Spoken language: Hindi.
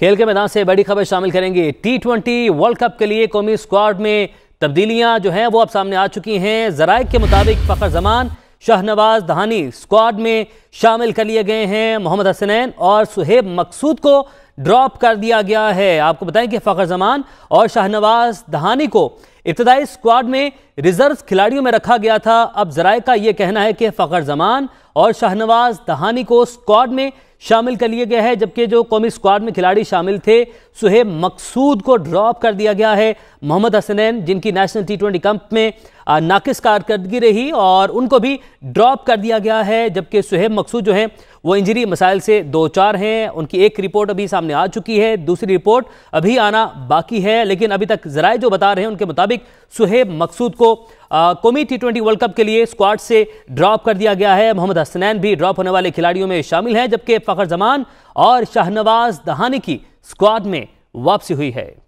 खेल के मैदान से बड़ी खबर शामिल करेंगे टी ट्वेंटी वर्ल्ड कप के लिए कौमी स्क्वाड में तब्दीलियां जो हैं वो अब सामने आ चुकी हैं जराए के मुताबिक फ़खर जमान शाहनवाज धानी स्क्वाड में शामिल कर लिए गए हैं मोहम्मद हसनैन और सुहेब मकसूद को ड्रॉप कर दिया गया है आपको बताएं कि फ़खर जमान और शाहनवाज धहानी को इब्तदाई स्क्वाड में रिजर्व खिलाड़ियों में रखा गया था अब जराए का ये कहना है कि फ़खर जमान और शाहनवाज दहानी को स्क्वाड में शामिल कर लिया गया है जबकि जो कौमी स्क्वाड में खिलाड़ी शामिल थे सुहेब मकसूद को ड्रॉप कर दिया गया है मोहम्मद हसनैन जिनकी नेशनल टी ट्वेंटी कप में नाकिस कारकर्दगी रही और उनको भी ड्रॉप कर दिया गया है जबकि सुहेब मकसूद जो हैं वो इंजरी मसाइल से दो चार हैं उनकी एक रिपोर्ट अभी सामने आ चुकी है दूसरी रिपोर्ट अभी आना बाकी है लेकिन अभी तक जराए जो बता रहे हैं उनके मुताबिक सुहेब मकसूद को कौमी टी ट्वेंटी वर्ल्ड कप के लिए स्क्वाड से ड्रॉप कर दिया गया है मोहम्मद हसनैन भी ड्रॉप होने वाले खिलाड़ियों में शामिल हैं जबकि फ़खर जमान और शाहनवाज दहानी की स्क्वाड में वापसी हुई है